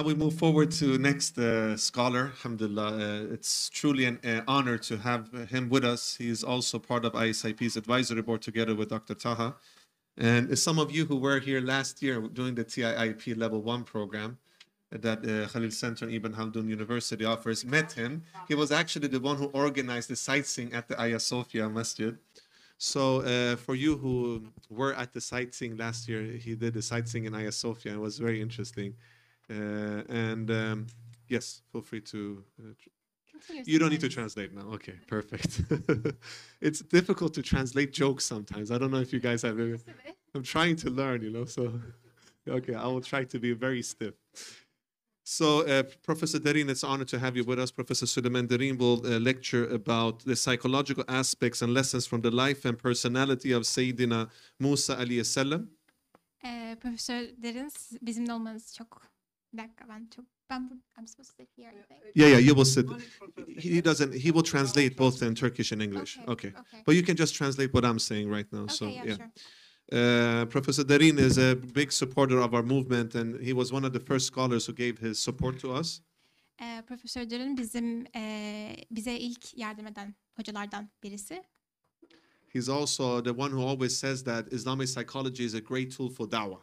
now we move forward to next uh, scholar, alhamdulillah. Uh, it's truly an uh, honor to have him with us. He is also part of ISIP's advisory board together with Dr. Taha. And some of you who were here last year doing the TIIP Level 1 program that uh, Khalil Center and Ibn Hamdun University offers met him. He was actually the one who organized the sightseeing at the Aya Sophia Masjid. So uh, for you who were at the sightseeing last year, he did the sightseeing in Hagia Sophia. It was very interesting. Uh, and um, yes, feel free to. Uh, you don't need to translate now. Okay, perfect. it's difficult to translate jokes sometimes. I don't know if you guys have. I'm trying to learn, you know. So, okay, I will try to be very stiff. So, uh, Professor Derin, it's an honor to have you with us. Professor Suleiman Derin will uh, lecture about the psychological aspects and lessons from the life and personality of Sayyidina Musa Ali salam. Uh, Professor Profesör Derin bizimle olmanız çok I'm supposed to sit here, I think. Yeah, yeah, you will sit. He he doesn't, he will translate oh, both in Turkish and English. Okay. Okay. But you can just translate what I'm saying right now, so, Okay, yeah. yeah, sure. Uh, Professor Darin is a big supporter of our movement, and he was one of the first scholars who gave his support to us. Uh, Professor Profesör bizim uh, bize ilk yardım eden hocalardan birisi. He's also the one who always says that Islamic psychology is a great tool for dawah.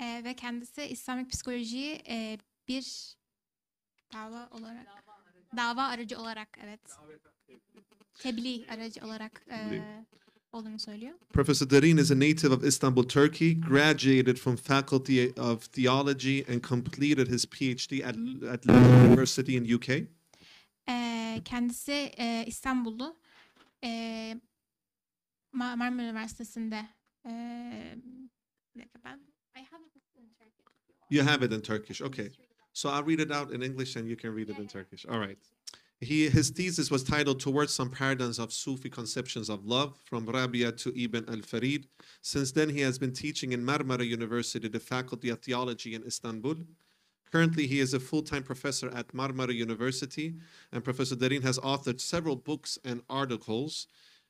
e, ve kendisi İslamik psikolojiyi e, bir dava olarak dava aracı olarak evet tebliğ aracı olarak e, olduğunu söylüyor. Professor Darin is a native of Istanbul, Turkey, graduated from Faculty of Theology and completed his PhD at, at Leiden University in UK. E, ee, kendisi e, ee, Marmara Üniversitesi'nde e, ben You have it in Turkish. Okay. So I'll read it out in English and you can read it in Turkish. All right. He, his thesis was titled Towards Some Paradigms of Sufi Conceptions of Love from Rabia to Ibn al Farid. Since then, he has been teaching in Marmara University, the Faculty of Theology in Istanbul. Currently, he is a full time professor at Marmara University, and Professor Darin has authored several books and articles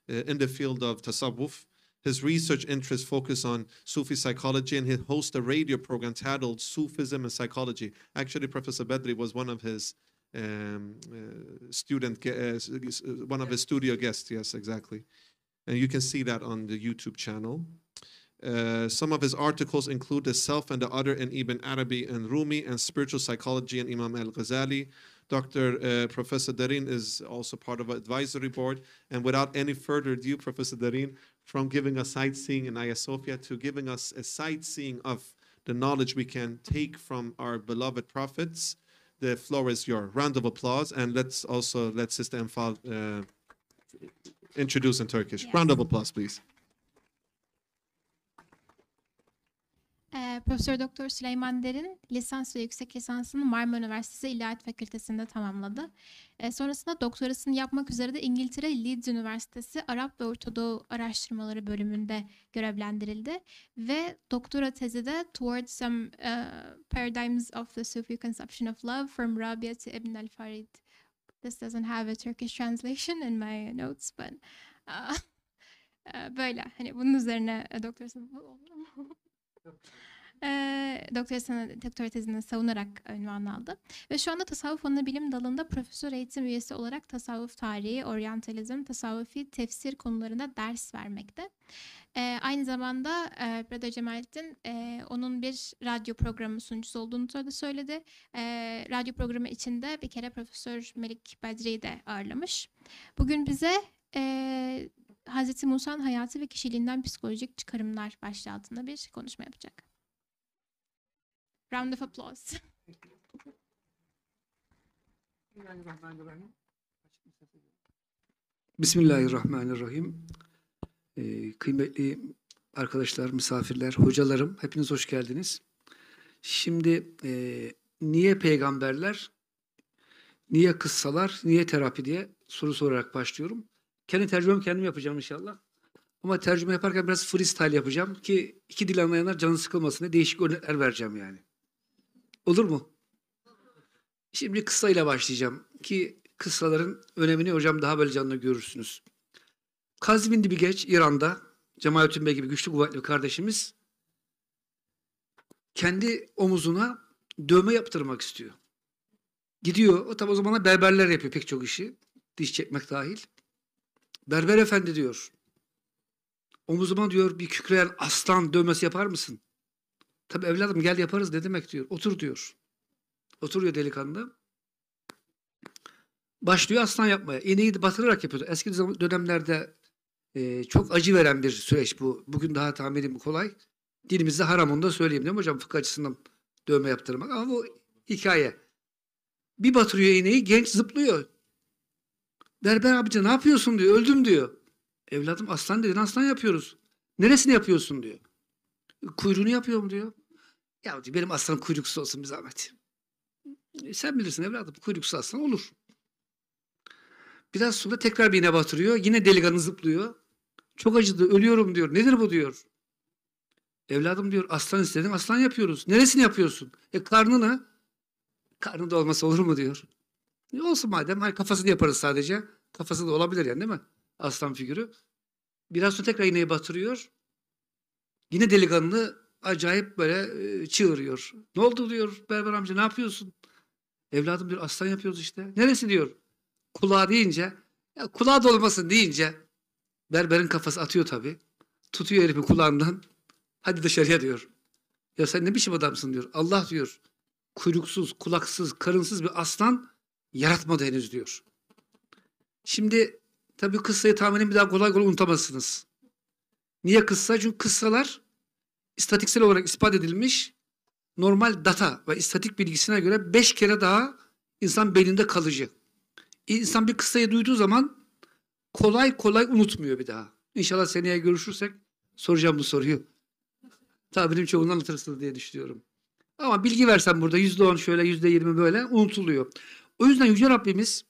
uh, in the field of tasawwuf. His research interests focus on Sufi psychology, and he hosts a radio program titled Sufism and Psychology. Actually, Professor Bedri was one of his um, uh, student, uh, uh, one of his studio guests. Yes, exactly. And you can see that on the YouTube channel. Uh, some of his articles include The Self and the Other in Ibn Arabi and Rumi and Spiritual Psychology and Imam al-Ghazali. Dr. Uh, Professor Darin is also part of an advisory board. And without any further ado, Professor Darin, from giving us sightseeing in Hagia Sophia to giving us a sightseeing of the knowledge we can take from our beloved prophets. The floor is your round of applause, and let's also let Sister Enfal uh, introduce in Turkish. Round of applause, please. E, Profesör Doktor Süleyman Derin lisans ve yüksek lisansını Marmara Üniversitesi İlahiyat Fakültesi'nde tamamladı. E, sonrasında doktorasını yapmak üzere de İngiltere Leeds Üniversitesi Arap ve Ortadoğu Araştırmaları bölümünde görevlendirildi ve doktora tezi de Towards Some um, uh, Paradigms of the Sufi Conception of Love from Rabia to Ibn al-Farid. This doesn't have a Turkish translation in my notes but uh, uh böyle hani bunun üzerine e, doktorasını. E, ee, doktorasını, doktora tezini savunarak ünvanını aldı. Ve şu anda tasavvuf ana bilim dalında profesör eğitim üyesi olarak tasavvuf tarihi, oryantalizm, tasavvufi tefsir konularında ders vermekte. E, aynı zamanda e, Breda Cemalettin e, onun bir radyo programı sunucusu olduğunu da söyledi. E, radyo programı içinde bir kere Profesör Melik Bedri'yi de ağırlamış. Bugün bize e, Hazreti Musa'nın hayatı ve kişiliğinden psikolojik çıkarımlar başlığı altında bir konuşma yapacak. Round of applause. Bismillahirrahmanirrahim. Ee, kıymetli arkadaşlar, misafirler, hocalarım hepiniz hoş geldiniz. Şimdi e, niye peygamberler, niye kıssalar, niye terapi diye soru sorarak başlıyorum. Kendi tercümemi kendim yapacağım inşallah. Ama tercüme yaparken biraz freestyle yapacağım ki iki dil anlayanlar canı sıkılmasın diye değişik örnekler vereceğim yani. Olur mu? Şimdi kısayla başlayacağım ki kısaların önemini hocam daha böyle canlı görürsünüz. Kazvin Dibigeç İran'da Cemalettin Bey gibi güçlü kuvvetli bir kardeşimiz kendi omuzuna dövme yaptırmak istiyor. Gidiyor. O tabi o zamanlar berberler yapıyor pek çok işi. Diş çekmek dahil. Berber efendi diyor. Omuzuma diyor bir kükreyen aslan dövmesi yapar mısın? Tabi evladım gel yaparız ne demek diyor. Otur diyor. Oturuyor delikanlı. Başlıyor aslan yapmaya. İğneyi batırarak yapıyordu. Eski dönemlerde e, çok acı veren bir süreç bu. Bugün daha tahminim kolay. Dilimizde haram onu da söyleyeyim değil mi hocam? Fıkıh açısından dövme yaptırmak. Ama bu hikaye. Bir batırıyor iğneyi genç zıplıyor. Berber abici ne yapıyorsun diyor. Öldüm diyor. Evladım aslan dedin aslan yapıyoruz. Neresini yapıyorsun diyor. E, kuyruğunu yapıyorum diyor. Ya diyor, benim aslan kuyruksuz olsun bir zahmet. E, sen bilirsin evladım kuyruksuz aslan olur. Biraz sonra tekrar bir batırıyor. Yine delikanlı zıplıyor. Çok acıdı ölüyorum diyor. Nedir bu diyor. Evladım diyor aslan istedim aslan yapıyoruz. Neresini yapıyorsun? E karnını. Karnı da olur mu diyor. E olsun madem. Hani kafasını yaparız sadece. Kafası da olabilir yani değil mi? Aslan figürü. Biraz sonra tekrar iğneyi batırıyor. Yine delikanlı acayip böyle e, çığırıyor. Ne oldu diyor Berber amca ne yapıyorsun? Evladım diyor aslan yapıyoruz işte. Neresi diyor? Kulağı deyince ya kulağı dolmasın deyince berberin kafası atıyor tabii. Tutuyor herifi kulağından. Hadi dışarıya diyor. Ya sen ne biçim adamsın diyor. Allah diyor kuyruksuz, kulaksız, karınsız bir aslan Yaratmadı henüz diyor. Şimdi tabii kıssayı tahminin bir daha kolay kolay unutamazsınız. Niye kıssa? Çünkü kıssalar istatiksel olarak ispat edilmiş normal data ve istatik bilgisine göre beş kere daha insan beyninde kalıcı. E, insan bir kıssayı duyduğu zaman kolay kolay unutmuyor bir daha. İnşallah seneye görüşürsek soracağım bu soruyu. Tabirim çoğundan anlatırsınız diye düşünüyorum. Ama bilgi versen burada yüzde on şöyle yüzde yirmi böyle unutuluyor. O yüzden Yüce Rabbimiz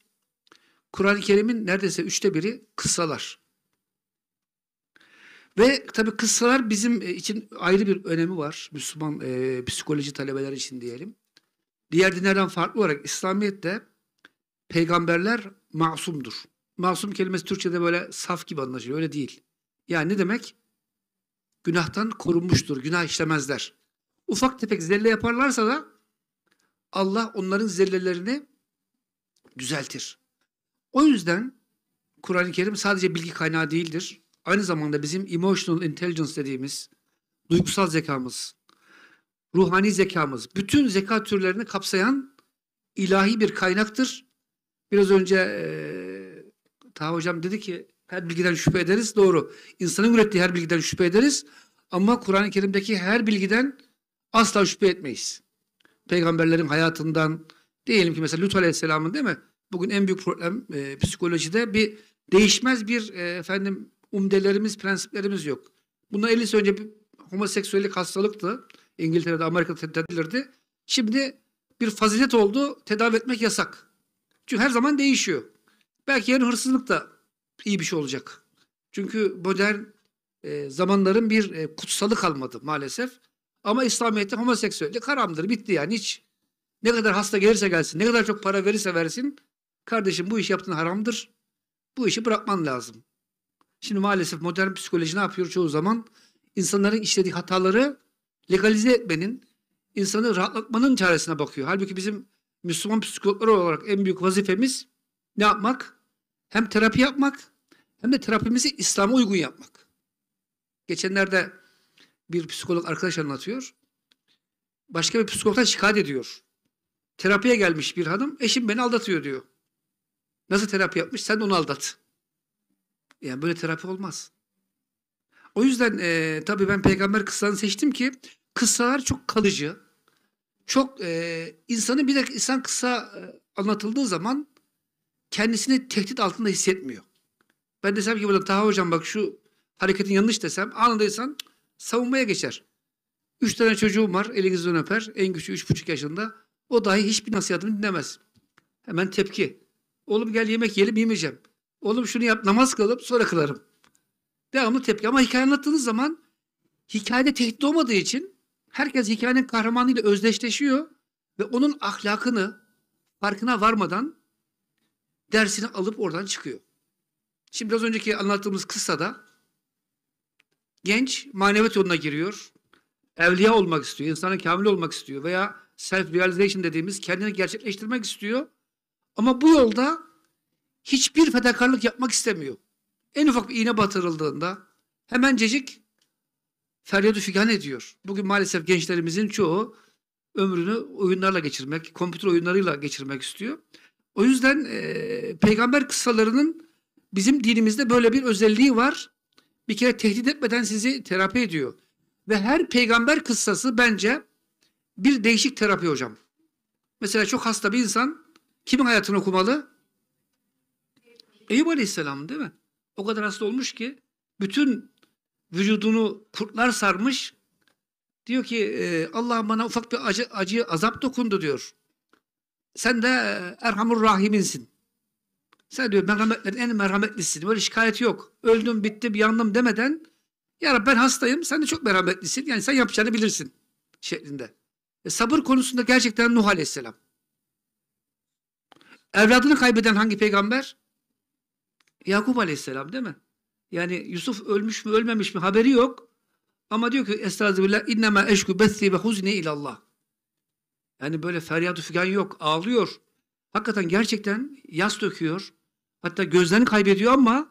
Kur'an-ı Kerim'in neredeyse üçte biri kıssalar. Ve tabii kıssalar bizim e, için ayrı bir önemi var. Müslüman e, psikoloji talebeler için diyelim. Diğer dinlerden farklı olarak İslamiyet'te peygamberler masumdur. Masum kelimesi Türkçe'de böyle saf gibi anlaşılıyor. Öyle değil. Yani ne demek? Günahtan korunmuştur. Günah işlemezler. Ufak tefek zelle yaparlarsa da Allah onların zellelerini düzeltir. O yüzden Kur'an-ı Kerim sadece bilgi kaynağı değildir. Aynı zamanda bizim emotional intelligence dediğimiz duygusal zekamız, ruhani zekamız, bütün zeka türlerini kapsayan ilahi bir kaynaktır. Biraz önce e, Taha Hocam dedi ki her bilgiden şüphe ederiz. Doğru. İnsanın ürettiği her bilgiden şüphe ederiz. Ama Kur'an-ı Kerim'deki her bilgiden asla şüphe etmeyiz. Peygamberlerin hayatından, Diyelim ki mesela Lut Aleyhisselam'ın değil mi? Bugün en büyük problem e, psikolojide bir değişmez bir e, efendim umdelerimiz, prensiplerimiz yok. Bundan 50 sene önce bir homoseksüellik hastalıktı. İngiltere'de, Amerika'da tedavrilirdi. Şimdi bir fazilet oldu. Tedavi etmek yasak. Çünkü her zaman değişiyor. Belki yarın hırsızlık da iyi bir şey olacak. Çünkü modern e, zamanların bir e, kutsalı kalmadı maalesef. Ama İslamiyet'te homoseksüellik haramdır. Bitti yani hiç ne kadar hasta gelirse gelsin, ne kadar çok para verirse versin, kardeşim bu iş yaptığın haramdır. Bu işi bırakman lazım. Şimdi maalesef modern psikoloji ne yapıyor çoğu zaman? İnsanların işlediği hataları legalize etmenin, insanı rahatlatmanın çaresine bakıyor. Halbuki bizim Müslüman psikologlar olarak en büyük vazifemiz ne yapmak? Hem terapi yapmak hem de terapimizi İslam'a uygun yapmak. Geçenlerde bir psikolog arkadaş anlatıyor. Başka bir psikologdan şikayet ediyor. Terapiye gelmiş bir hanım. Eşim beni aldatıyor diyor. Nasıl terapi yapmış? Sen onu aldat. Yani böyle terapi olmaz. O yüzden e, tabii ben peygamber kıssalarını seçtim ki kıssalar çok kalıcı. Çok e, insanın bir de insan kısa e, anlatıldığı zaman kendisini tehdit altında hissetmiyor. Ben desem ki burada Taha hocam bak şu hareketin yanlış desem anında insan savunmaya geçer. Üç tane çocuğum var elinizden öper. En küçüğü üç buçuk yaşında. O dahi hiçbir nasihatini dinlemez. Hemen tepki. Oğlum gel yemek yiyelim yemeyeceğim. Oğlum şunu yap namaz kılıp sonra kılarım. Devamlı tepki ama hikaye anlattığınız zaman hikayede tehdit olmadığı için herkes hikayenin kahramanıyla özdeşleşiyor ve onun ahlakını farkına varmadan dersini alıp oradan çıkıyor. Şimdi az önceki anlattığımız kıssada genç maneviyat yoluna giriyor. Evliya olmak istiyor, insanın kamil olmak istiyor veya self-realization dediğimiz kendini gerçekleştirmek istiyor. Ama bu yolda hiçbir fedakarlık yapmak istemiyor. En ufak bir iğne batırıldığında hemencecik feryadı figan ediyor. Bugün maalesef gençlerimizin çoğu ömrünü oyunlarla geçirmek, kompüter oyunlarıyla geçirmek istiyor. O yüzden e, peygamber kıssalarının bizim dinimizde böyle bir özelliği var. Bir kere tehdit etmeden sizi terapi ediyor. Ve her peygamber kıssası bence bir değişik terapi hocam. Mesela çok hasta bir insan kimin hayatını okumalı? Eyüp Aleyhisselam değil mi? O kadar hasta olmuş ki bütün vücudunu kurtlar sarmış. Diyor ki e, ee, Allah bana ufak bir acı, acı azap dokundu diyor. Sen de e, Erhamur Rahim'insin. Sen diyor merhametlerin en merhametlisin. Böyle şikayet yok. Öldüm bittim yandım demeden ya Rabbi ben hastayım sen de çok merhametlisin. Yani sen yapacağını bilirsin şeklinde. E, sabır konusunda gerçekten Nuh Aleyhisselam. Evladını kaybeden hangi peygamber? Yakup Aleyhisselam değil mi? Yani Yusuf ölmüş mü ölmemiş mi haberi yok. Ama diyor ki Estağfirullah innema eşku bethi ve huzni ilallah. Yani böyle feryat üfügan yok. Ağlıyor. Hakikaten gerçekten yas döküyor. Hatta gözlerini kaybediyor ama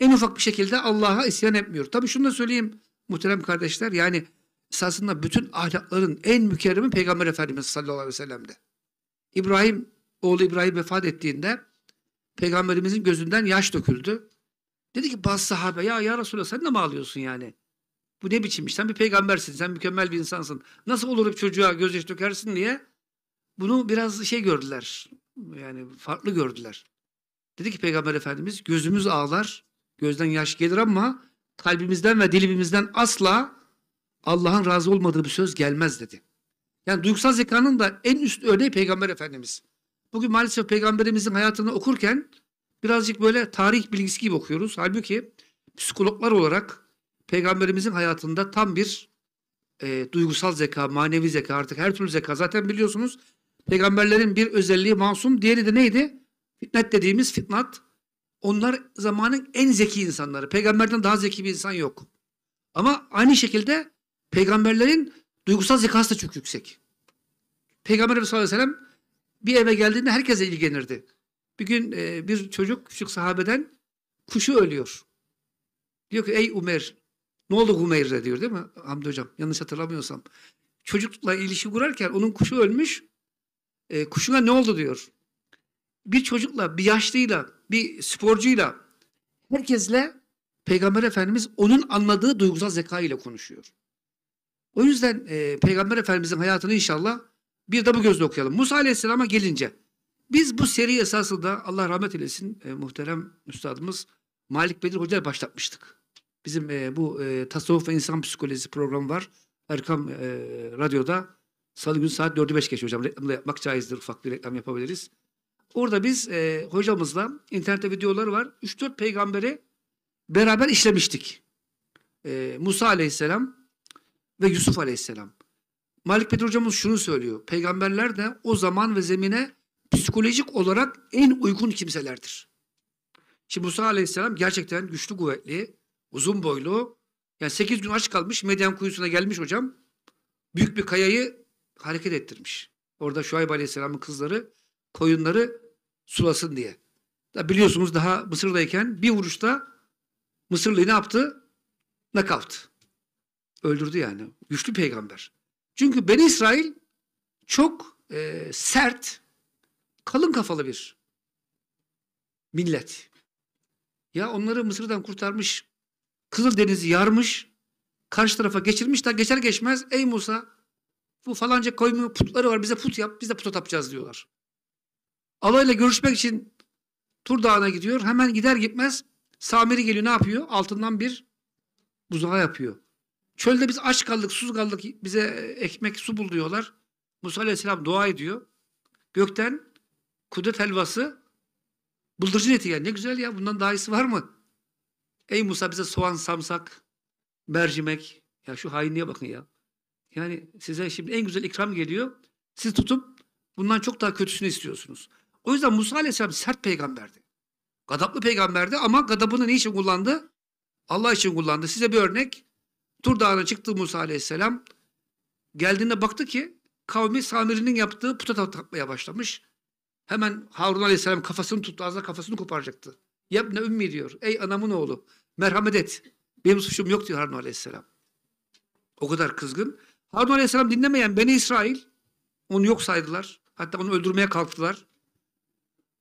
en ufak bir şekilde Allah'a isyan etmiyor. Tabii şunu da söyleyeyim muhterem kardeşler. Yani esasında bütün ahlakların en mükerremi Peygamber Efendimiz sallallahu aleyhi ve sellem'de. İbrahim, oğlu İbrahim vefat ettiğinde Peygamberimizin gözünden yaş döküldü. Dedi ki bazı sahabe ya ya Resulallah sen de mi ağlıyorsun yani? Bu ne biçim iş? Sen bir peygambersin, sen mükemmel bir insansın. Nasıl olur bir çocuğa gözyaşı dökersin diye bunu biraz şey gördüler. Yani farklı gördüler. Dedi ki Peygamber Efendimiz gözümüz ağlar, gözden yaş gelir ama kalbimizden ve dilimizden asla Allah'ın razı olmadığı bir söz gelmez dedi. Yani duygusal zekanın da en üst örneği Peygamber Efendimiz. Bugün maalesef Peygamberimizin hayatını okurken birazcık böyle tarih bilgisi gibi okuyoruz. Halbuki psikologlar olarak Peygamberimizin hayatında tam bir e, duygusal zeka, manevi zeka artık her türlü zeka. Zaten biliyorsunuz peygamberlerin bir özelliği masum, diğeri de neydi? Fitnat dediğimiz fitnat. Onlar zamanın en zeki insanları. Peygamberden daha zeki bir insan yok. Ama aynı şekilde Peygamberlerin duygusal zekası da çok yüksek. Peygamber Efendimiz sallallahu aleyhi ve sellem bir eve geldiğinde herkese ilgilenirdi. Bir gün e, bir çocuk küçük sahabeden kuşu ölüyor. Diyor ki ey Umer ne oldu Umer'e diyor değil mi Hamdi hocam yanlış hatırlamıyorsam. Çocukla ilişki kurarken onun kuşu ölmüş. E, kuşuna ne oldu diyor. Bir çocukla, bir yaşlıyla, bir sporcuyla herkesle Peygamber Efendimiz onun anladığı duygusal zeka ile konuşuyor. O yüzden e, Peygamber Efendimizin hayatını inşallah bir de bu gözle okuyalım. Musa Aleyhisselam'a gelince biz bu seri esasında Allah rahmet eylesin e, muhterem üstadımız Malik Bedir Hoca'yla başlatmıştık. Bizim e, bu e, tasavvuf ve insan psikolojisi programı var. Erkam e, Radyo'da salı günü saat 4'ü 5 geçiyor hocam. Reklamda yapmak caizdir. Ufak bir reklam yapabiliriz. Orada biz e, hocamızla internette videoları var. 3-4 peygamberi beraber işlemiştik. E, Musa aleyhisselam ve Yusuf Aleyhisselam. Malik Bedir hocamız şunu söylüyor. Peygamberler de o zaman ve zemine psikolojik olarak en uygun kimselerdir. Şimdi Musa Aleyhisselam gerçekten güçlü kuvvetli, uzun boylu. Yani 8 gün aç kalmış Medyen kuyusuna gelmiş hocam. Büyük bir kayayı hareket ettirmiş. Orada Şuayb Aleyhisselam'ın kızları koyunları sulasın diye. Da biliyorsunuz daha Mısır'dayken bir vuruşta Mısırlı ne yaptı? Nakavt öldürdü yani. Güçlü peygamber. Çünkü Beni İsrail çok e, sert, kalın kafalı bir millet. Ya onları Mısır'dan kurtarmış, Kızıl Denizi yarmış, karşı tarafa geçirmiş de geçer geçmez ey Musa bu falanca koyunun putları var bize put yap biz de puta tapacağız diyorlar. Allah ile görüşmek için Tur Dağı'na gidiyor. Hemen gider gitmez Samiri geliyor ne yapıyor? Altından bir buzağı yapıyor. Çölde biz aç kaldık, sus kaldık. Bize ekmek, su bul diyorlar. Musa Aleyhisselam dua ediyor. Gökten kudret helvası bıldırcın eti geldi. Ne güzel ya bundan daha iyisi var mı? Ey Musa bize soğan, samsak, mercimek. Ya şu hainliğe bakın ya. Yani size şimdi en güzel ikram geliyor. Siz tutup bundan çok daha kötüsünü istiyorsunuz. O yüzden Musa Aleyhisselam sert peygamberdi. Gadaplı peygamberdi ama gadabını ne için kullandı? Allah için kullandı. Size bir örnek. Tur Dağı'na çıktı Musa Aleyhisselam. Geldiğinde baktı ki kavmi Samiri'nin yaptığı puta tapmaya başlamış. Hemen Harun Aleyhisselam kafasını tuttu. Ağzına kafasını koparacaktı. yap Yebne ümmi diyor. Ey anamın oğlu merhamet et. Benim suçum yok diyor Harun Aleyhisselam. O kadar kızgın. Harun Aleyhisselam dinlemeyen Beni İsrail onu yok saydılar. Hatta onu öldürmeye kalktılar.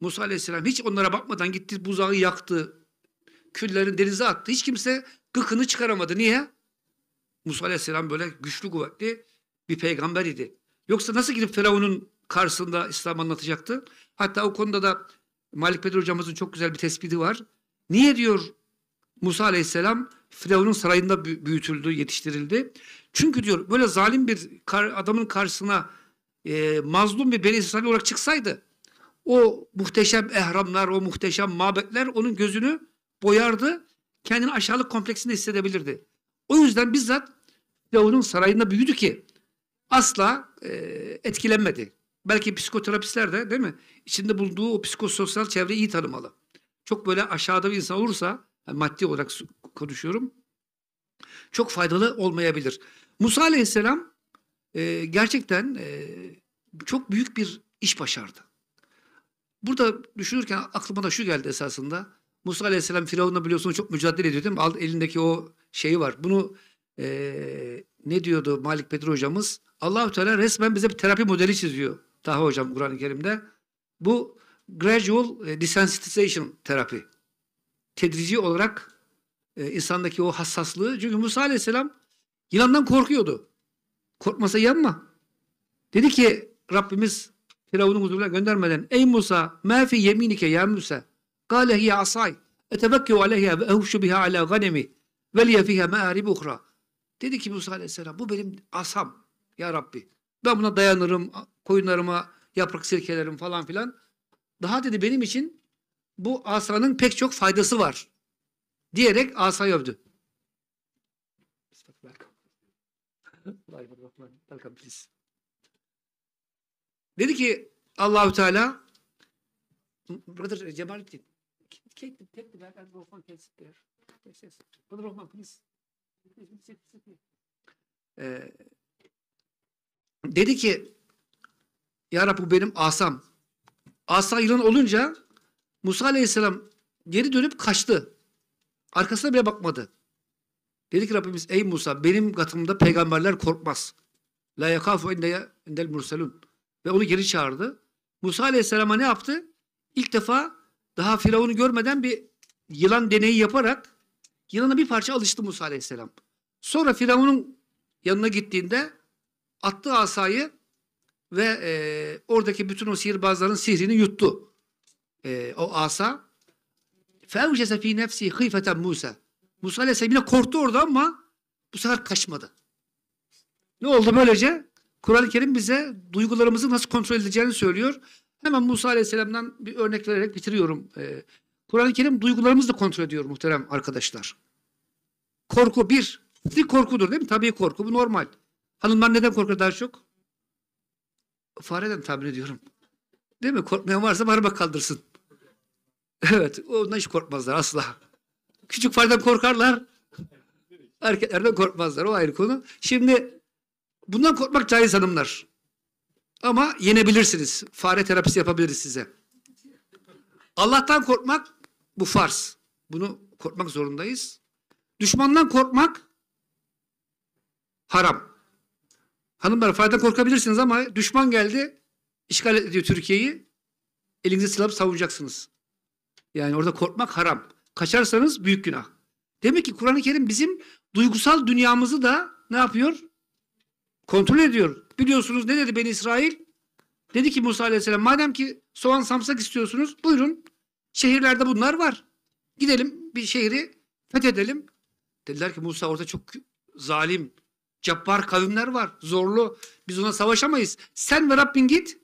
Musa Aleyhisselam hiç onlara bakmadan gitti buzağı yaktı. Küllerin denize attı. Hiç kimse gıkını çıkaramadı. Niye? Musa Aleyhisselam böyle güçlü kuvvetli bir peygamber idi. Yoksa nasıl gidip Firavun'un karşısında İslam anlatacaktı? Hatta o konuda da Malik Bedir hocamızın çok güzel bir tespiti var. Niye diyor Musa Aleyhisselam Firavun'un sarayında büyütüldü, yetiştirildi. Çünkü diyor böyle zalim bir adamın karşısına e, mazlum bir Beni İsrail olarak çıksaydı o muhteşem ehramlar, o muhteşem mabetler onun gözünü boyardı. Kendini aşağılık kompleksinde hissedebilirdi. O yüzden bizzat Firavun'un sarayında büyüdü ki asla e, etkilenmedi. Belki psikoterapistler de değil mi? İçinde bulunduğu o psikososyal çevreyi iyi tanımalı. Çok böyle aşağıda bir insan olursa yani maddi olarak konuşuyorum. Çok faydalı olmayabilir. Musa Aleyhisselam e, gerçekten e, çok büyük bir iş başardı. Burada düşünürken aklıma da şu geldi esasında. Musa Aleyhisselam Firavun'la biliyorsunuz çok mücadele ediyor değil mi? Al, elindeki o şeyi var. Bunu e, ne diyordu Malik Petri hocamız? Allahü Teala resmen bize bir terapi modeli çiziyor. Taha hocam Kur'an-ı Kerim'de. Bu gradual e, desensitization terapi. Tedrici olarak e, insandaki o hassaslığı. Çünkü Musa Aleyhisselam yılandan korkuyordu. Korkmasa yanma. Dedi ki Rabbimiz Firavun'un huzuruna göndermeden Ey Musa mefi yeminike ya Musa قال هي عصاي أتبكي عليها ve ehuşu biha ala ganemi ve liye fiha uhra. Dedi ki Musa Aleyhisselam bu benim asam ya Rabbi. Ben buna dayanırım koyunlarıma yaprak sirkelerim falan filan. Daha dedi benim için bu asanın pek çok faydası var diyerek asayı övdü. Dedi ki Allahü Teala Brother Cemalettin check the take the back and Rohman can sit there. Yes, Rohman, please. Ee, dedi ki Ya Rabbi bu benim asam. Asa yılan olunca Musa Aleyhisselam geri dönüp kaçtı. Arkasına bile bakmadı. Dedi ki Rabbimiz ey Musa benim katımda peygamberler korkmaz. La yakafu indel mursalun Ve onu geri çağırdı. Musa Aleyhisselam'a ne yaptı? İlk defa daha Firavun'u görmeden bir yılan deneyi yaparak yılana bir parça alıştı Musa Aleyhisselam. Sonra Firavun'un yanına gittiğinde attı asayı ve e, oradaki bütün o sihirbazların sihrini yuttu. E, o asa. Fevcese fi nefsi hıfeten Musa. Musa Aleyhisselam yine korktu orada ama bu sefer kaçmadı. Ne oldu böylece? Kur'an-ı Kerim bize duygularımızı nasıl kontrol edeceğini söylüyor. Hemen Musa Aleyhisselam'dan bir örnek vererek bitiriyorum. Ee, Kur'an-ı Kerim duygularımızı da kontrol ediyor muhterem arkadaşlar. Korku bir, bir korkudur değil mi? Tabii korku bu normal. Hanımlar neden korkar daha çok? Fareden tahmin ediyorum. Değil mi? Korkmayan varsa parmak kaldırsın. Evet, ondan hiç korkmazlar asla. Küçük fareden korkarlar. Erkeklerden korkmazlar. O ayrı konu. Şimdi bundan korkmak caiz hanımlar. Ama yenebilirsiniz. Fare terapisi yapabiliriz size. Allah'tan korkmak bu farz. Bunu korkmak zorundayız. Düşmandan korkmak haram. Hanımlar fayda korkabilirsiniz ama düşman geldi işgal ediyor Türkiye'yi. Elinizi silahıp savunacaksınız. Yani orada korkmak haram. Kaçarsanız büyük günah. Demek ki Kur'an-ı Kerim bizim duygusal dünyamızı da ne yapıyor? Kontrol ediyor. Biliyorsunuz ne dedi Ben İsrail? Dedi ki Musa Aleyhisselam madem ki soğan samsak istiyorsunuz buyurun şehirlerde bunlar var. Gidelim bir şehri fethedelim. Dediler ki Musa orada çok zalim, cabbar kavimler var. Zorlu. Biz ona savaşamayız. Sen ve Rabbin git.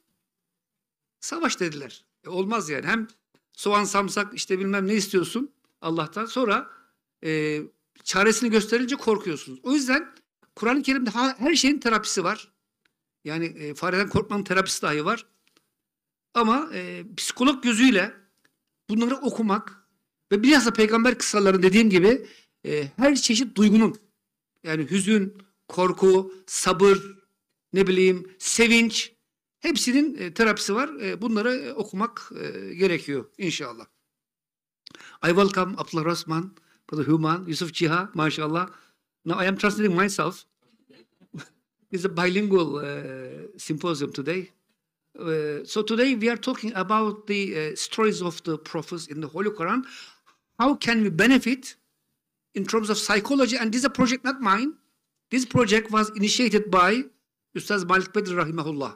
Savaş dediler. E olmaz yani. Hem soğan samsak işte bilmem ne istiyorsun Allah'tan. Sonra e, çaresini gösterince korkuyorsunuz. O yüzden Kur'an-ı Kerim'de her şeyin terapisi var. Yani e, fareden korkmanın terapisi dahi var. Ama e, psikolog gözüyle bunları okumak ve biraz da peygamber kıssalarını dediğim gibi e, her çeşit duygunun yani hüzün, korku, sabır, ne bileyim sevinç hepsinin e, terapisi var. E, bunları e, okumak e, gerekiyor inşallah. I welcome Abdullah Osman, Brother Human, Yusuf Ciha maşallah. Now I am translating myself. it's a bilingual uh, symposium today. Uh, so today we are talking about the uh, stories of the prophets in the Holy Quran. How can we benefit in terms of psychology? And this is a project not mine. This project was initiated by Ustaz Malik Bedr Rahimahullah.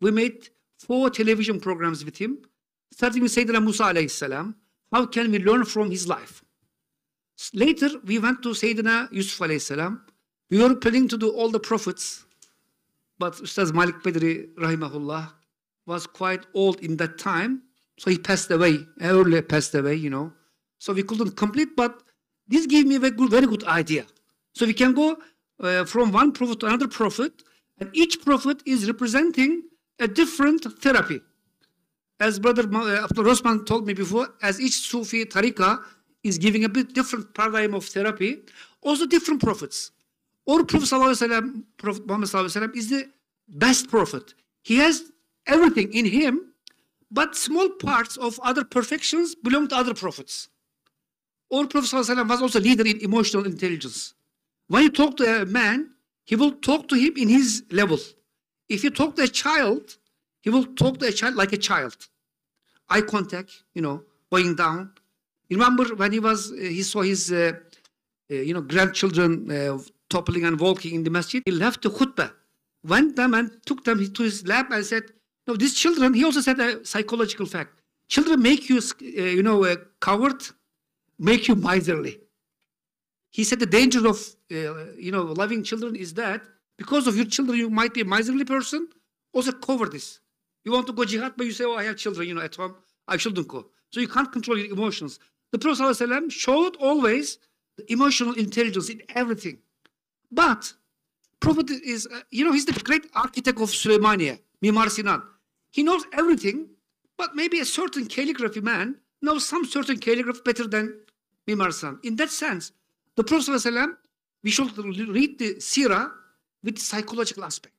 We made four television programs with him, starting with Sayyidina Musa alayhi salam. How can we learn from his life? Later, we went to Sayyidina Yusuf alayhi We were planning to do all the prophets, but Ustaz Malik Bedri rahimahullah was quite old in that time, so he passed away, early passed away, you know. So we couldn't complete, but this gave me a very good, very good idea. So we can go uh, from one prophet to another prophet, and each prophet is representing a different therapy. As Brother uh, Abdul Rosman told me before, as each Sufi tariqa is giving a bit different paradigm of therapy, also different prophets. Or Prophet Prophet Muhammad Sallallahu is the best prophet. He has everything in him, but small parts of other perfections belong to other prophets. Or Prophet was also leader in emotional intelligence. When you talk to a man, he will talk to him in his level. If you talk to a child, he will talk to a child like a child. Eye contact, you know, going down, remember when he was, uh, he saw his, uh, uh, you know, grandchildren uh, toppling and walking in the masjid. He left the khutbah, went them and took them to his lab and said, "No, these children." He also said a psychological fact: children make you, uh, you know, coward, make you miserly. He said the danger of, you know, loving children is that because of your children you might be a miserly person. Also cover this. You want to go jihad, but you say, "Oh, I have children, you know, at home. I shouldn't go." So you can't control your emotions. The Prophet ﷺ showed always the emotional intelligence in everything. But Prophet is, uh, you know, he's the great architect of Suleimania, Mimar Sinan. He knows everything, but maybe a certain calligraphy man knows some certain calligraphy better than Mimar Sinan. In that sense, the Prophet ﷺ, we should read the Sirah with psychological aspect.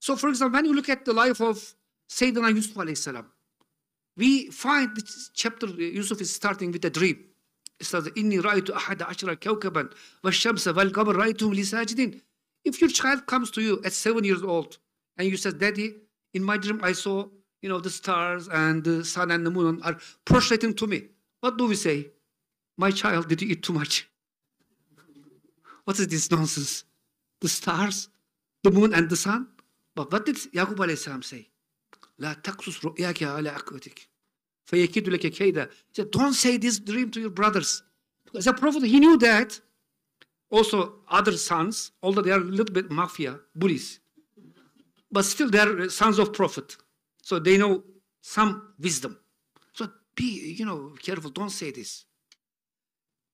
So, for example, when you look at the life of Sayyidina Yusuf alayhi salam, we find this chapter, uh, Yusuf is starting with a dream. It says, Inni raitu ahada ashra kawkaban wa shamsa wal qamar raitum li sajidin. If your child comes to you at seven years old and you says, Daddy, in my dream I saw, you know, the stars and the sun and the moon are prostrating to me. What do we say? My child, did you eat too much? what is this nonsense? The stars, the moon and the sun? But what did Yaqub alayhi salam say? La taksus ru'yake ala akvetik. Feyekidu leke keyda. Don't say this dream to your brothers. Because the Prophet, he knew that. Also, other sons, although they are a little bit mafia, bullies. But still, they are sons of Prophet. So they know some wisdom. So be, you know, careful. Don't say this.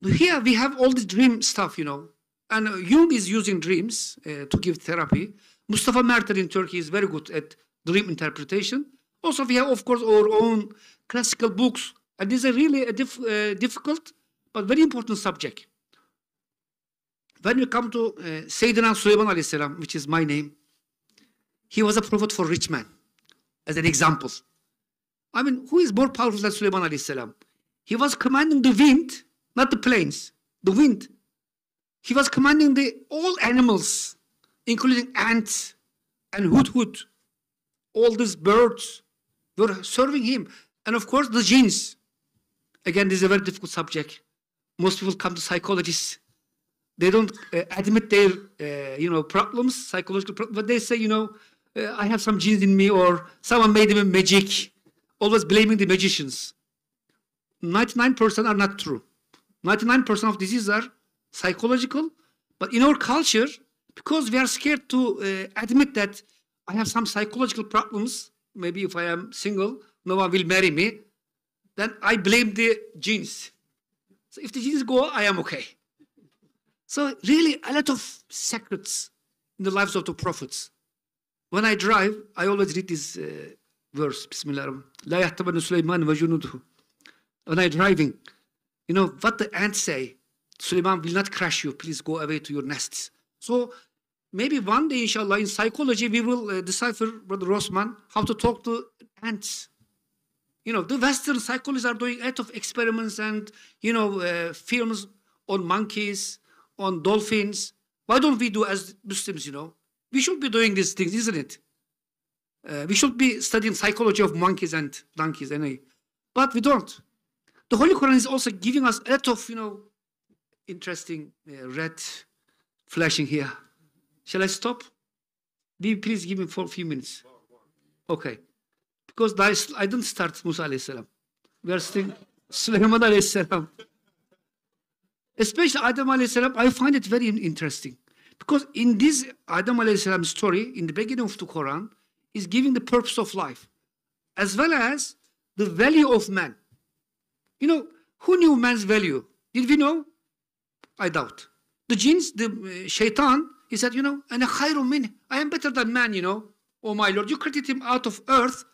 Here we have all this dream stuff, you know. And Jung is using dreams uh, to give therapy. Mustafa Mertel in Turkey is very good at dream interpretation. Also, we have, of course, our own classical books. And this is really a uh, difficult but very important subject. When we come to uh, Sayyidina Sulaiman alayhi which is my name, he was a prophet for rich man, as an example. I mean, who is more powerful than Sulaiman alayhi He was commanding the wind, not the planes, the wind. He was commanding the all animals, including ants and hoot hoot all these birds were serving him. And of course, the genes. Again, this is a very difficult subject. Most people come to psychologists. They don't uh, admit their, uh, you know, problems, psychological problems, but they say, you know, uh, I have some genes in me, or someone made them magic. Always blaming the magicians. 99% are not true. 99% of diseases are psychological. But in our culture, because we are scared to uh, admit that I have some psychological problems. Maybe if I am single, no one will marry me. Then I blame the genes. So if the genes go, I am okay. So really, a lot of secrets in the lives of the prophets. When I drive, I always read this uh, verse, Bismillah. La yahtabanu Sulaiman wa junuduhu. When I'm driving, you know, what the ants say, Sulaiman will not crush you. Please go away to your nests. So Maybe one day, inshallah, in psychology, we will uh, decipher, Brother Rosman, how to talk to ants. You know, the Western psychologists are doing a lot of experiments and, you know, uh, films on monkeys, on dolphins. Why don't we do as Muslims, you know? We should be doing these things, isn't it? Uh, we should be studying psychology of monkeys and donkeys, anyway. But we don't. The Holy Quran is also giving us a lot of, you know, interesting uh, red flashing here. Shall I stop? Be please give me for a few minutes. Okay. Because I didn't start Musa alayhi salam. We are still Sulaiman alayhi salam. Especially Adam alayhi salam, I find it very interesting. Because in this Adam alayhi salam story, in the beginning of the Quran, is giving the purpose of life. As well as the value of man. You know, who knew man's value? Did we know? I doubt. The jinns, the uh, shaitan, he said, you know, أنا خير منه. I am better than man, you know. Oh my Lord, you created him out of earth,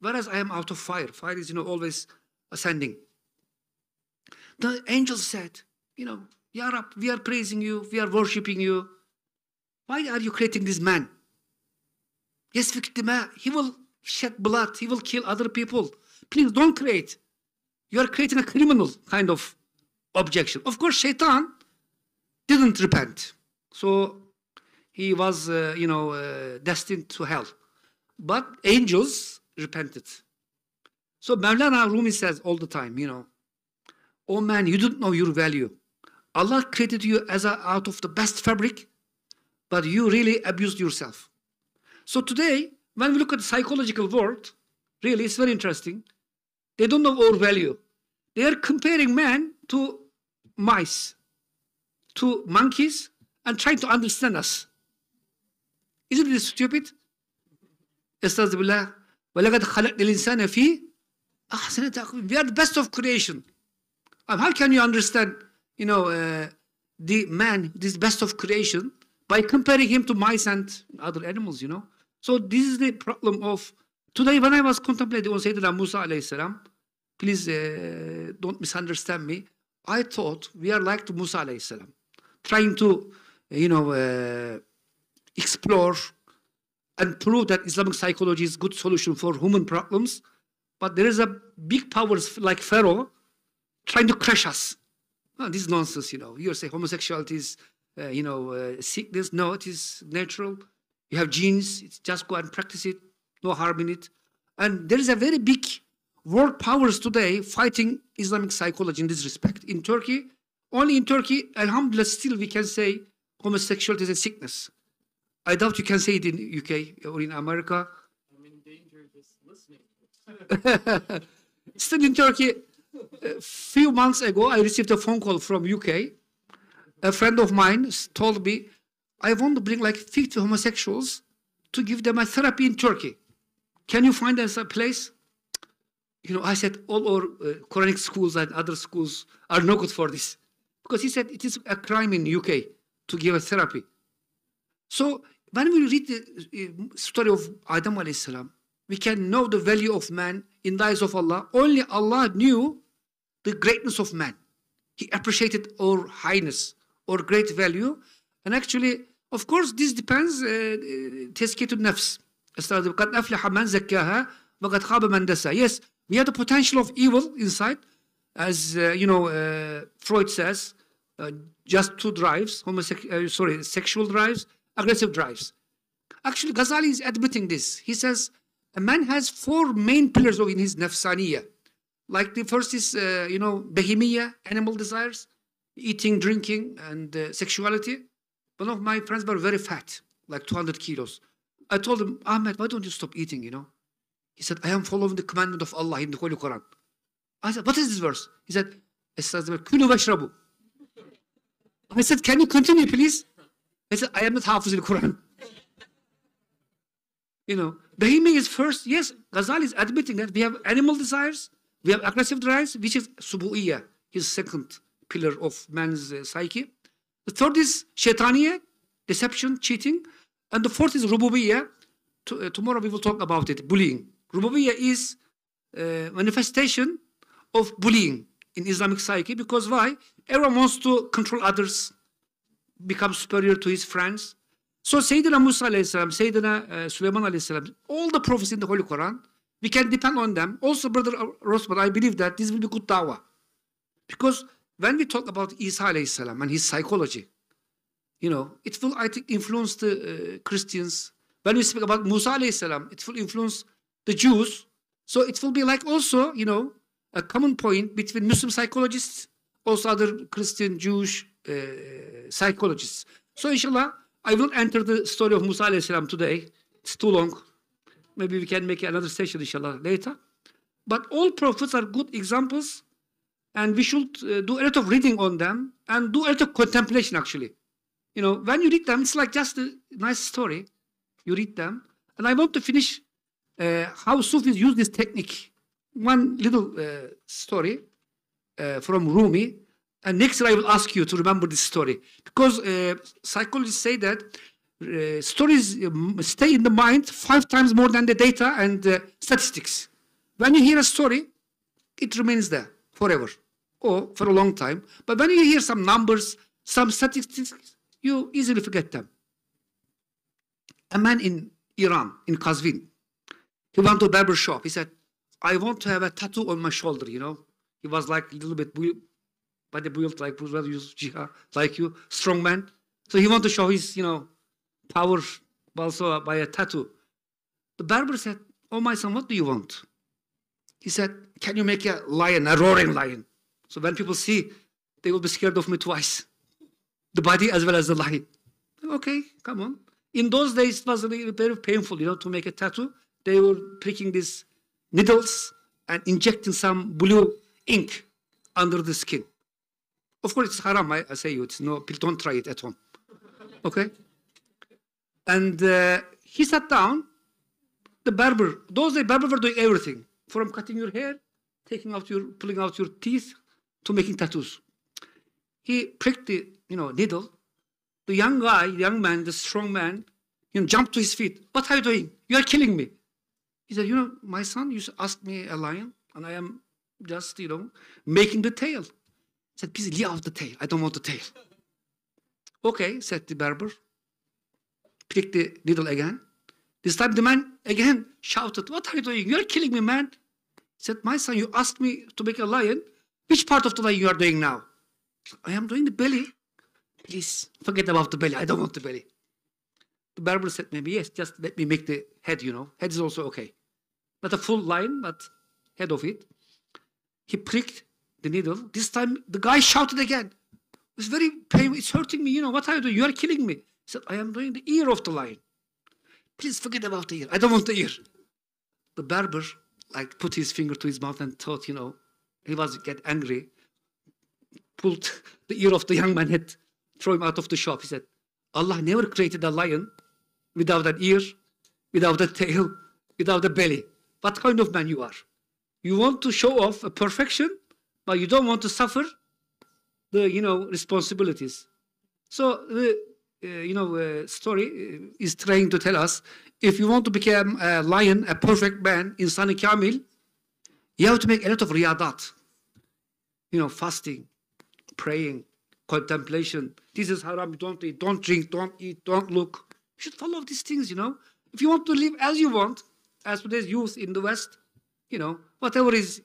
whereas I am out of fire. Fire is, you know, always ascending. The angel said, you know, Ya Rab, we are praising you, we are worshipping you. Why are you creating this man? Yes, he will shed blood, he will kill other people. Please don't create. You are creating a criminal kind of objection. Of course, Shaitan didn't repent. So he was, uh, you know, uh, destined to hell. But angels repented. So Mevlana Rumi says all the time, you know, oh man, you do not know your value. Allah created you as a, out of the best fabric, but you really abused yourself. So today, when we look at the psychological world, really, it's very interesting. They don't know our value. They are comparing man to mice, to monkeys, and trying to understand us. Isn't it stupid? Estaz وَلَقَدْ الْإِنسَانَ فِي أَحْسَنَ We are the best of creation. Um, how can you understand, you know, uh, the man, this best of creation, by comparing him to mice and other animals, you know? So this is the problem of today when I was contemplating on Sayyidina Musa alayhi salam, please uh, don't misunderstand me. I thought we are like to Musa alayhi salam, trying to, you know, uh, explore and prove that Islamic psychology is good solution for human problems. But there is a big powers like Pharaoh trying to crush us. Oh, this is nonsense, you know. You say homosexuality is, uh, you know, uh, sickness. No, it is natural. You have genes. It's just go and practice it. No harm in it. And there is a very big world powers today fighting Islamic psychology in this respect. In Turkey, only in Turkey, alhamdulillah, still we can say homosexuality is a sickness. I doubt you can say it in UK or in America. I'm in danger just listening. Still in Turkey, a few months ago, I received a phone call from UK. A friend of mine told me, I want to bring like 50 homosexuals to give them a therapy in Turkey. Can you find us a place? You know, I said, all our uh, Quranic schools and other schools are no good for this. Because he said it is a crime in UK to give a therapy. So when we read the eh, story of Adam alaihissalam, we can know the value of man in the eyes of Allah. Only Allah knew the greatness of man. He appreciated our highness, or great value. And actually, of course, this depends, eh, eh, tezkiyatul nafs. Yes, we have the potential of evil inside. As, uh, you know, uh, Freud says, uh, just two drives, sorry, sexual drives aggressive drives. Actually, Ghazali is admitting this. He says, a man has four main pillars of in his nafsaniya. Like the first is, uh, you know, behemia, animal desires, eating, drinking, and uh, sexuality. One of my friends were very fat, like 200 kilos. I told him, Ahmed, why don't you stop eating, you know? He said, I am following the commandment of Allah in the Holy Quran. I said, what is this verse? He said, I said, can you continue, please? I am not half of the quran you know, Bahimi is first. Yes, Ghazali is admitting that we have animal desires, we have aggressive drives, which is subu'iyya, his second pillar of man's uh, psyche. The third is shaitaniya, deception, cheating. And the fourth is rububiyya. uh, tomorrow we will talk about it, bullying. Rububiyya is uh, manifestation of bullying in Islamic psyche because why? Everyone wants to control others become superior to his friends. So Sayyidina Musa aleyhisselam, Sayyidina uh, Sulaiman aleyhisselam, all the prophets in the Holy Quran, we can depend on them. Also, Brother Rosman, I believe that this will be good dawah. Because when we talk about Isa aleyhisselam and his psychology, you know, it will, I think, influence the uh, Christians. When we speak about Musa aleyhisselam, it will influence the Jews. So it will be like also, you know, a common point between Muslim psychologists, also other Christian, Jewish, psychologists. So inshallah, I will enter the story of Musa alayhi today. It's too long. Maybe we can make another session inshallah later. But all prophets are good examples and we should uh, do a lot of reading on them and do a lot of contemplation actually. You know, when you read them, it's like just a nice story. You read them. And I want to finish uh, how Sufis use this technique. One little uh, story uh, from Rumi. And next, I will ask you to remember this story because uh, psychologists say that uh, stories um, stay in the mind five times more than the data and uh, statistics. When you hear a story, it remains there forever or for a long time. But when you hear some numbers, some statistics, you easily forget them. A man in Iran, in Qazvin, he went to a barber shop. He said, I want to have a tattoo on my shoulder, you know. He was like a little bit by the built like Bruce Weather, jihad like you, strong man. So he wanted to show his, you know, power also by a tattoo. The barber said, Oh, my son, what do you want? He said, Can you make a lion, a roaring lion? So when people see, they will be scared of me twice the body as well as the lion. Okay, come on. In those days, it was really very painful, you know, to make a tattoo. They were pricking these needles and injecting some blue ink under the skin. Of course, it's haram. I, I say you, it's no, please don't try it at home. Okay? And uh, he sat down. The barber, those days, barber were doing everything from cutting your hair, taking out your, pulling out your teeth, to making tattoos. He pricked the, you know, needle. The young guy, the young man, the strong man, you know, jumped to his feet. What are you doing? You are killing me. He said, you know, my son, you asked me a lion, and I am just, you know, making the tail said, please leave off the tail. I don't want the tail. okay, said the barber. Picked the needle again. This time the man again shouted, what are you doing? You're killing me, man. He said, my son, you asked me to make a lion. Which part of the lion you are doing now? I am doing the belly. Please, forget about the belly. I don't want the belly. The barber said, maybe yes, just let me make the head, you know. Head is also okay. Not a full lion, but head of it. He pricked the needle. This time the guy shouted again. It's very painful. It's hurting me. You know, what are you doing? You are killing me. He said, I am doing the ear of the lion. Please forget about the ear. I don't want the ear. The barber like put his finger to his mouth and thought, you know, he was get angry, pulled the ear of the young man had throw him out of the shop. He said, Allah never created a lion without an ear, without a tail, without a belly. What kind of man you are? You want to show off a perfection but you don't want to suffer the you know responsibilities. So the uh, you know uh, story uh, is trying to tell us if you want to become a lion, a perfect man, insani kamil, you have to make a lot of riyadat. You know, fasting, praying, contemplation. This is haram. Don't eat. Don't drink. Don't eat. Don't look. You should follow these things. You know, if you want to live as you want, as today's youth in the West, you know, whatever is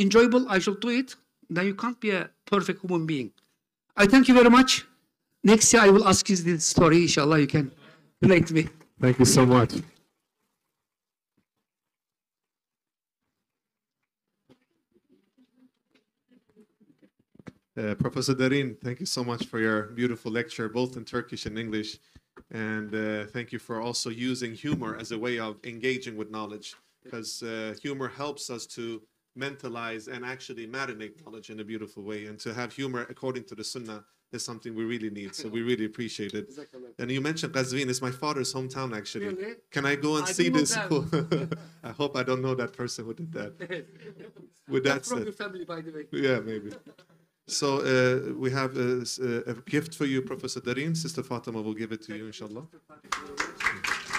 enjoyable, I shall do it. Then you can't be a perfect human being. I thank you very much. Next year I will ask you this story, inshallah, you can relate me. Thank you so much. Uh, Professor Darin, thank you so much for your beautiful lecture, both in Turkish and English. And uh, thank you for also using humor as a way of engaging with knowledge, because uh, humor helps us to mentalize and actually marinate knowledge in a beautiful way and to have humor according to the sunnah is something we really need so we really appreciate it and you mentioned Qazvin it's my father's hometown actually can I go and I see this I hope I don't know that person who did that with that from said, your family by the way yeah maybe so uh, we have a, a, gift for you Professor Dareen Sister Fatima will give it to Thank you inshallah